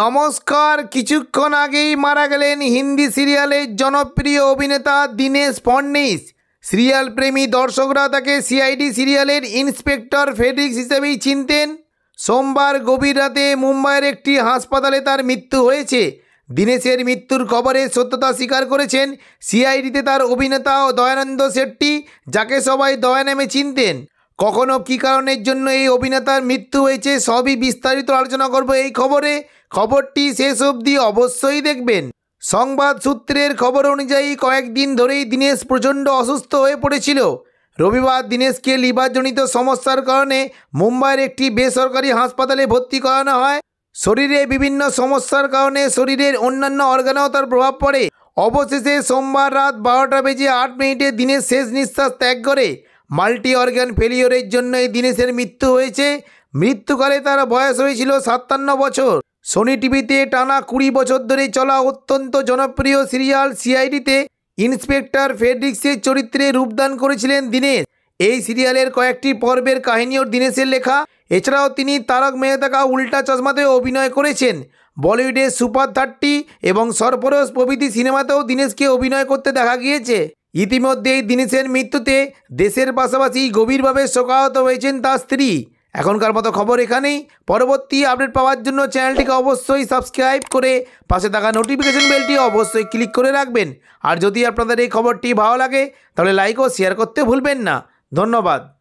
নমস্কার কিছুক্ষণ আগেই মারা গেলেন হিন্দি সিরিয়ালের জনপ্রিয় অভিনেতা দীনেশ ফডনিস সিরিয়াল প্রেমী দর্শকরা তাকে সিআইডি সিরিয়ালের ইন্সপেক্টর ফেডরিক্স হিসেবেই চিনতেন সোমবার গভীর রাতে মুম্বাইয়ের একটি হাসপাতালে তার মৃত্যু হয়েছে দীনেশের মৃত্যুর খবরে সত্যতা স্বীকার করেছেন সিআইডিতে তার অভিনেতা ও দয়ানন্দ শেট্টি যাকে সবাই দয়া নামে চিনতেন কখনো কি কারণের জন্য এই অভিনেতার মৃত্যু হয়েছে সবই বিস্তারিত আলোচনা করব এই খবরে খবরটি শেষ অবধি অবশ্যই দেখবেন সংবাদ সূত্রের খবর অনুযায়ী কয়েকদিন ধরেই দীনেশ প্রচণ্ড অসুস্থ হয়ে পড়েছিল রবিবার দীনেশকে লিভারজনিত সমস্যার কারণে মুম্বাইয়ের একটি বেসরকারি হাসপাতালে ভর্তি করানো হয় শরীরে বিভিন্ন সমস্যার কারণে শরীরের অন্যান্য অর্গানেও তার প্রভাব পড়ে অবশেষে সোমবার রাত বারোটা বেজে আট মিনিটে দিনের শেষ নিঃশ্বাস ত্যাগ করে মাল্টি অর্গান ফেলিওরের জন্য এই দীনেশের মৃত্যু হয়েছে মৃত্যুকালে তার বয়স হয়েছিল সাতান্ন বছর সোনি টিভিতে টানা কুড়ি বছর ধরে চলা অত্যন্ত জনপ্রিয় সিরিয়াল সিআইডিতে ইন্সপেক্টর ফেডরিক্সের চরিত্রে রূপদান করেছিলেন দীনেশ এই সিরিয়ালের কয়েকটি পর্বের কাহিনীও দীনেশের লেখা এছাড়াও তিনি তারক মেহতাকা উল্টা চশমাতে অভিনয় করেছেন বলিউডের সুপার থার্টি এবং সরফরোজ প্রভৃতি সিনেমাতেও দীনেশকে অভিনয় করতে দেখা গিয়েছে ইতিমধ্যেই দিনেশের মৃত্যুতে দেশের পাশাপাশি গভীরভাবে শোকাহত হয়েছেন তার স্ত্রী এখনকার মতো খবর এখানেই পরবর্তী আপডেট পাওয়ার জন্য চ্যানেলটিকে অবশ্যই সাবস্ক্রাইব করে পাশে থাকা নোটিফিকেশন বেলটি অবশ্যই ক্লিক করে রাখবেন আর যদি আপনাদের এই খবরটি ভালো লাগে তাহলে লাইক ও শেয়ার করতে ভুলবেন না ধন্যবাদ